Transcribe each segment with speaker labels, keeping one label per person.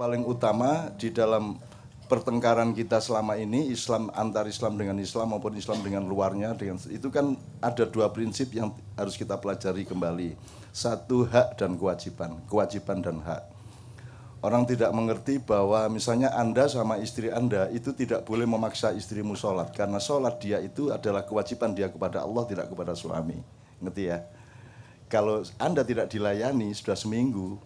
Speaker 1: paling utama di dalam pertengkaran kita selama ini Islam antar Islam dengan Islam maupun Islam dengan luarnya dengan itu kan ada dua prinsip yang harus kita pelajari kembali satu hak dan kewajiban kewajiban dan hak orang tidak mengerti bahwa misalnya anda sama istri anda itu tidak boleh memaksa istrimu sholat karena sholat dia itu adalah kewajiban dia kepada Allah tidak kepada suami ngerti ya kalau anda tidak dilayani sudah seminggu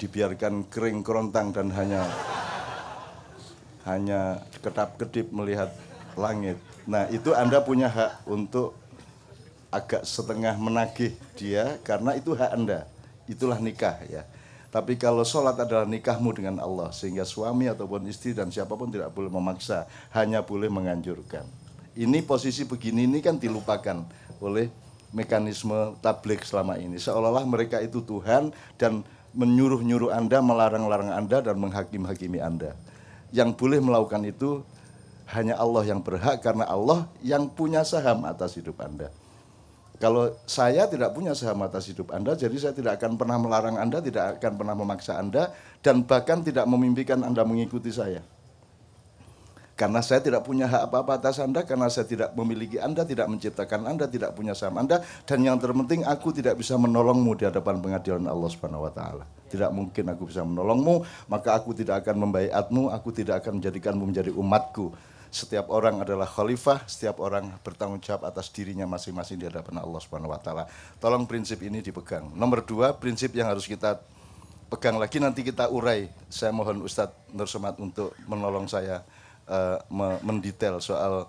Speaker 1: dibiarkan kering kerontang dan hanya hanya kedap-kedip melihat langit. Nah, itu Anda punya hak untuk agak setengah menagih dia karena itu hak Anda. Itulah nikah ya. Tapi kalau sholat adalah nikahmu dengan Allah sehingga suami ataupun istri dan siapapun tidak boleh memaksa, hanya boleh menganjurkan. Ini posisi begini ini kan dilupakan oleh mekanisme tablik selama ini. Seolah-olah mereka itu Tuhan dan menyuruh-nyuruh Anda, melarang-larang Anda dan menghakim-hakimi Anda. Yang boleh melakukan itu hanya Allah yang berhak karena Allah yang punya saham atas hidup Anda. Kalau saya tidak punya saham atas hidup Anda, jadi saya tidak akan pernah melarang Anda, tidak akan pernah memaksa Anda, dan bahkan tidak memimpikan Anda mengikuti saya. Karena saya tidak punya hak apa-apa atas Anda, karena saya tidak memiliki Anda, tidak menciptakan Anda, tidak punya saham Anda, dan yang terpenting aku tidak bisa menolongmu di hadapan pengadilan Allah Subhanahu wa taala. Tidak mungkin aku bisa menolongmu, maka aku tidak akan membaiatmu, aku tidak akan menjadikanmu menjadi umatku. Setiap orang adalah khalifah, setiap orang bertanggung jawab atas dirinya masing-masing di hadapan Allah Subhanahu wa taala. Tolong prinsip ini dipegang. Nomor dua, prinsip yang harus kita pegang lagi nanti kita urai. Saya mohon Ustadz Nur Somad untuk menolong saya uh, mendetail soal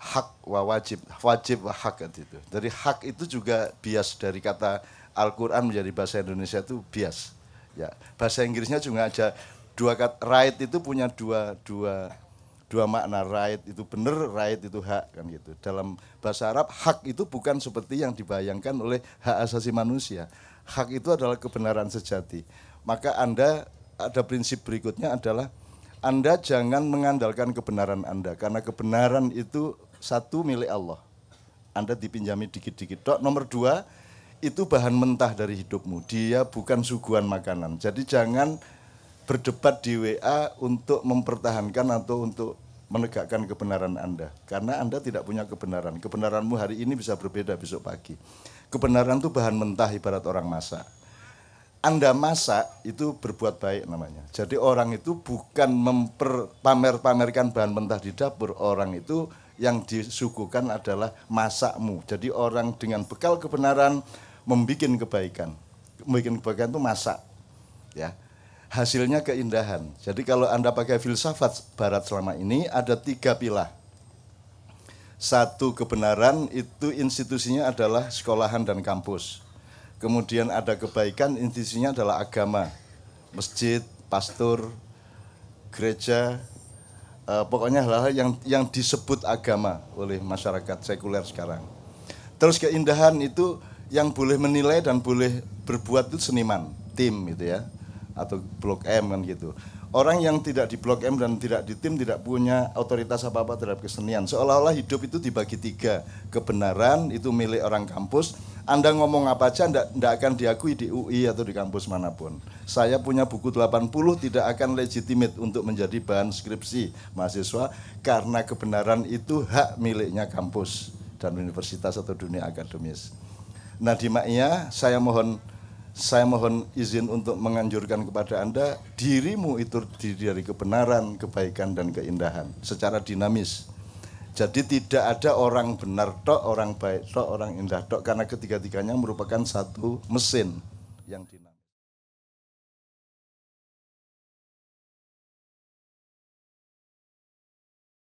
Speaker 1: hak wajib, wajib wa hak kan, itu. Dari hak itu juga bias dari kata Al-Qur'an menjadi bahasa Indonesia itu bias. Ya, bahasa Inggrisnya juga aja dua kata right itu punya dua dua dua makna right itu benar right itu hak kan gitu dalam bahasa Arab hak itu bukan seperti yang dibayangkan oleh hak asasi manusia hak itu adalah kebenaran sejati maka anda ada prinsip berikutnya adalah anda jangan mengandalkan kebenaran Anda karena kebenaran itu satu milik Allah. Anda dipinjami dikit-dikit. Dok, nomor dua, itu bahan mentah dari hidupmu. Dia bukan suguhan makanan. Jadi jangan berdebat di WA untuk mempertahankan atau untuk menegakkan kebenaran Anda. Karena Anda tidak punya kebenaran. Kebenaranmu hari ini bisa berbeda besok pagi. Kebenaran itu bahan mentah ibarat orang masak. Anda masak itu berbuat baik namanya. Jadi orang itu bukan memperpamer-pamerkan bahan mentah di dapur. Orang itu yang disuguhkan adalah masakmu. Jadi orang dengan bekal kebenaran membuat kebaikan. Membuat kebaikan itu masak. Ya. Hasilnya keindahan. Jadi kalau Anda pakai filsafat barat selama ini ada tiga pilah. Satu kebenaran itu institusinya adalah sekolahan dan kampus kemudian ada kebaikan intisinya adalah agama masjid pastor gereja eh, pokoknya hal-hal yang yang disebut agama oleh masyarakat sekuler sekarang terus keindahan itu yang boleh menilai dan boleh berbuat itu seniman tim gitu ya atau blok M kan gitu orang yang tidak di Blok M dan tidak di tim tidak punya otoritas apa-apa terhadap kesenian. Seolah-olah hidup itu dibagi tiga. Kebenaran itu milik orang kampus, anda ngomong apa aja tidak akan diakui di UI atau di kampus manapun. Saya punya buku 80 tidak akan legitimate untuk menjadi bahan skripsi mahasiswa karena kebenaran itu hak miliknya kampus dan universitas atau dunia akademis. Nah, di maknya saya mohon saya mohon izin untuk menganjurkan kepada Anda dirimu itu diri dari kebenaran, kebaikan dan keindahan secara dinamis. Jadi tidak ada orang benar tok, orang baik tok, orang indah tok karena ketiga-tiganya merupakan satu mesin yang dinamis.